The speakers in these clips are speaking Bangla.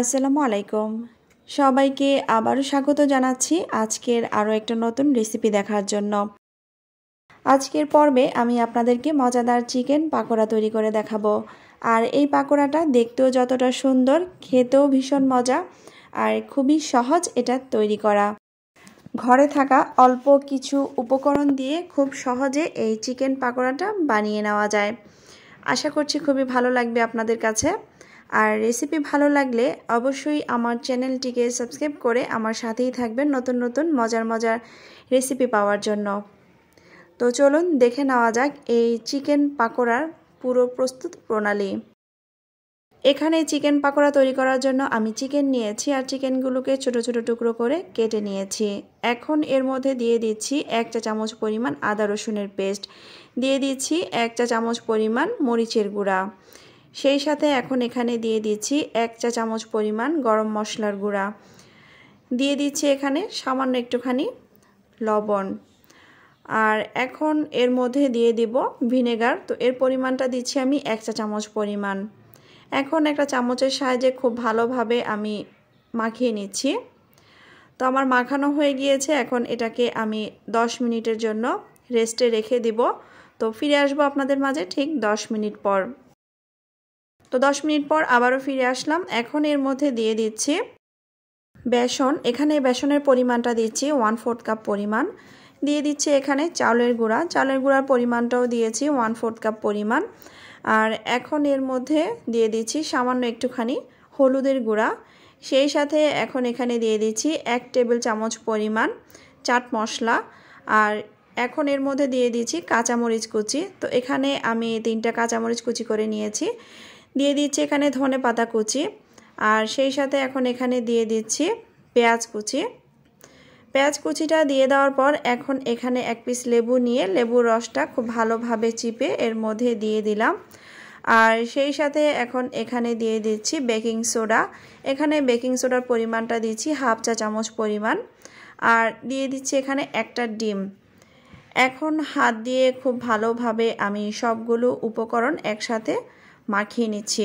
আসসালামু আলাইকুম সবাইকে আবারও স্বাগত জানাচ্ছি আজকের আরও একটা নতুন রেসিপি দেখার জন্য আজকের পর্বে আমি আপনাদেরকে মজাদার চিকেন পাকোড়া তৈরি করে দেখাবো আর এই পাকোড়াটা দেখতেও যতটা সুন্দর খেতেও ভীষণ মজা আর খুবই সহজ এটা তৈরি করা ঘরে থাকা অল্প কিছু উপকরণ দিয়ে খুব সহজে এই চিকেন পাকোড়াটা বানিয়ে নেওয়া যায় আশা করছি খুবই ভালো লাগবে আপনাদের কাছে আর রেসিপি ভালো লাগলে অবশ্যই আমার চ্যানেলটিকে সাবস্ক্রাইব করে আমার সাথেই থাকবেন নতুন নতুন মজার মজার রেসিপি পাওয়ার জন্য তো চলুন দেখে নেওয়া যাক এই চিকেন পাকোড়ার পুরো প্রস্তুত প্রণালী এখানে চিকেন পাকোড়া তৈরি করার জন্য আমি চিকেন নিয়েছি আর চিকেনগুলোকে ছোট ছোট টুকরো করে কেটে নিয়েছি এখন এর মধ্যে দিয়ে দিচ্ছি এক চা চামচ পরিমাণ আদা রসুনের পেস্ট দিয়ে দিচ্ছি এক চা চামচ পরিমাণ মরিচের গুঁড়া সেই সাথে এখন এখানে দিয়ে দিচ্ছি এক চা চামচ পরিমাণ গরম মশলার গুঁড়া দিয়ে দিচ্ছি এখানে সামান্য একটুখানি লবণ আর এখন এর মধ্যে দিয়ে দিব ভিনেগার তো এর পরিমাণটা দিচ্ছি আমি এক চা চামচ পরিমাণ এখন একটা চামচের সাহায্যে খুব ভালোভাবে আমি মাখিয়ে নিচ্ছি তো আমার মাখানো হয়ে গিয়েছে এখন এটাকে আমি দশ মিনিটের জন্য রেস্টে রেখে দিব তো ফিরে আসবো আপনাদের মাঝে ঠিক দশ মিনিট পর তো 10 মিনিট পর আবারও ফিরে আসলাম এখন এর মধ্যে দিয়ে দিচ্ছি বেসন এখানে বেসনের পরিমাণটা দিচ্ছি ওয়ান ফোর্থ কাপ পরিমাণ দিয়ে দিচ্ছি এখানে চাউলের গুঁড়া চাউলের গুঁড়ার পরিমাণটাও দিয়েছি ওয়ান ফোর্থ কাপ পরিমাণ আর এখন এর মধ্যে দিয়ে দিচ্ছি সামান্য একটুখানি হলুদের গুঁড়া সেই সাথে এখন এখানে দিয়ে দিচ্ছি এক টেবিল চামচ পরিমাণ চাট মশলা আর এখন এর মধ্যে দিয়ে দিচ্ছি কাঁচামরিচ কুচি তো এখানে আমি তিনটা কাঁচামরিচ কুচি করে নিয়েছি দিয়ে দিচ্ছি এখানে ধনে পাতা কুচি আর সেই সাথে এখন এখানে দিয়ে দিচ্ছি পেঁয়াজ কুচি পেঁয়াজ কুচিটা দিয়ে দেওয়ার পর এখন এখানে এক পিস লেবু নিয়ে লেবুর রসটা খুব ভালোভাবে চিপে এর মধ্যে দিয়ে দিলাম আর সেই সাথে এখন এখানে দিয়ে দিচ্ছি বেকিং সোডা এখানে বেকিং সোডার পরিমাণটা দিচ্ছি হাফ চা চামচ পরিমাণ আর দিয়ে দিচ্ছি এখানে একটা ডিম এখন হাত দিয়ে খুব ভালোভাবে আমি সবগুলো উপকরণ একসাথে মাখিয়ে নিচ্ছি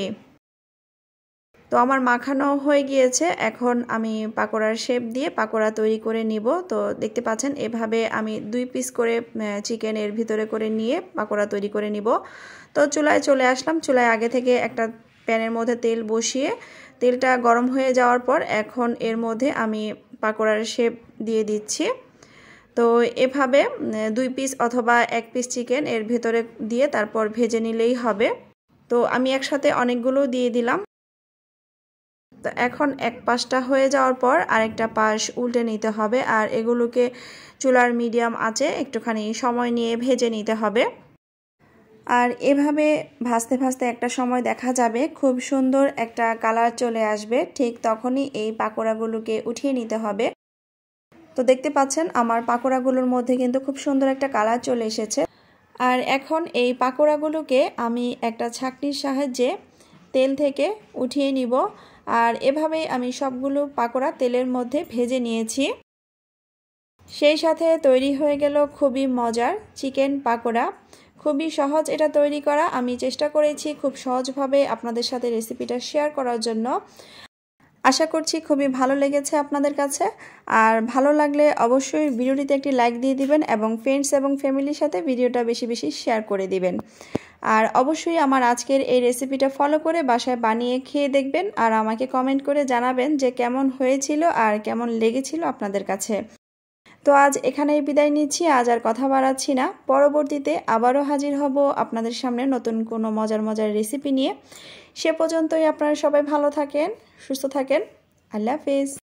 তো আমার মাখানো হয়ে গিয়েছে এখন আমি পাকোড়ার শেপ দিয়ে পাকোড়া তৈরি করে নিব তো দেখতে পাচ্ছেন এভাবে আমি দুই পিস করে চিকেন এর ভিতরে করে নিয়ে পাকোড়া তৈরি করে নিব তো চুলায় চলে আসলাম চুলায় আগে থেকে একটা প্যানের মধ্যে তেল বসিয়ে তেলটা গরম হয়ে যাওয়ার পর এখন এর মধ্যে আমি পাকোড়ার শেপ দিয়ে দিচ্ছি তো এভাবে দুই পিস অথবা এক পিস চিকেন এর ভেতরে দিয়ে তারপর ভেজে নিলেই হবে তো আমি একসাথে অনেকগুলো দিয়ে দিলাম তো এখন এক পাশটা হয়ে যাওয়ার পর আরেকটা পাশ উল্টে নিতে হবে আর এগুলোকে চুলার মিডিয়াম আছে একটুখানি সময় নিয়ে ভেজে নিতে হবে আর এভাবে ভাজতে ভাজতে একটা সময় দেখা যাবে খুব সুন্দর একটা কালার চলে আসবে ঠিক তখনই এই পাকোড়াগুলোকে উঠিয়ে নিতে হবে তো দেখতে পাচ্ছেন আমার পাকোড়াগুলোর মধ্যে কিন্তু খুব সুন্দর একটা কালার চলে এসেছে আর এখন এই পাকোড়াগুলোকে আমি একটা ছাকনির সাহায্যে তেল থেকে উঠিয়ে নিব আর এভাবেই আমি সবগুলো পাকোড়া তেলের মধ্যে ভেজে নিয়েছি সেই সাথে তৈরি হয়ে গেল খুবই মজার চিকেন পাকোড়া খুবই সহজ এটা তৈরি করা আমি চেষ্টা করেছি খুব সহজভাবে আপনাদের সাথে রেসিপিটা শেয়ার করার জন্য আশা করছি খুবই ভালো লেগেছে আপনাদের কাছে আর ভালো লাগলে অবশ্যই ভিডিওটিতে একটি লাইক দিয়ে দিবেন এবং ফ্রেন্ডস এবং ফ্যামিলির সাথে ভিডিওটা বেশি বেশি শেয়ার করে দিবেন আর অবশ্যই আমার আজকের এই রেসিপিটা ফলো করে বাসায় বানিয়ে খেয়ে দেখবেন আর আমাকে কমেন্ট করে জানাবেন যে কেমন হয়েছিল আর কেমন লেগেছিল আপনাদের কাছে তো আজ এখানেই বিদায় নিচ্ছি আজ আর কথা বাড়াচ্ছি না পরবর্তীতে আবারও হাজির হব আপনাদের সামনে নতুন কোনো মজার মজার রেসিপি নিয়ে সে পর্যন্তই আপনারা সবাই ভালো থাকেন সুস্থ থাকেন আল্লাহ হাফিজ